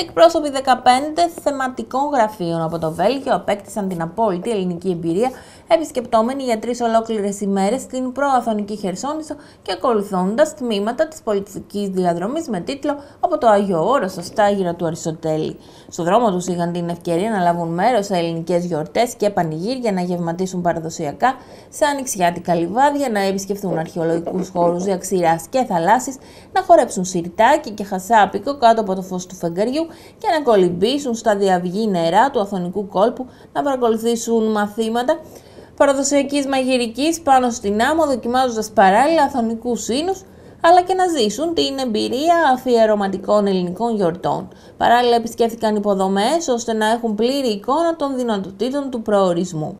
Εκπρόσωποι 15 θεματικών γραφείων από το Βέλγιο απέκτησαν την απόλυτη ελληνική εμπειρία, επισκεπτόμενοι για τρεις ολόκληρες ημέρες στην προαθωνική Χερσόνησο και ακολουθώντας τμήματα της πολιτιστικής διαδρομής με τίτλο Από το Αγιο Όρο στο Στάγυρα του Αριστοτέλη. Στο δρόμο τους είχαν την ευκαιρία να λάβουν μέρος σε ελληνικές γιορτές και πανηγύρια να γευματίσουν παραδοσιακά, σε ανοιξιάτικα λιβάδια, να επισκεφθούν αρχαιολογικούς χώρους διαξηρά και θαλάσση, να χορέψουν σιρτάκι και χασάπικο κάτω από το φως του φεγγαριού και να κολυμπήσουν στα διαυγή νερά του Αθωνικού κόλπου, να παρακολουθήσουν μαθήματα παραδοσιακής μαγειρικής, πάνω στην άμμο, δοκιμάζοντας παράλληλα αθωνικούς σύνους αλλά και να ζήσουν την εμπειρία αφιερωματικών ελληνικών γιορτών. Παράλληλα επισκέφθηκαν υποδομές ώστε να έχουν πλήρη εικόνα των δυνατοτήτων του προορισμού.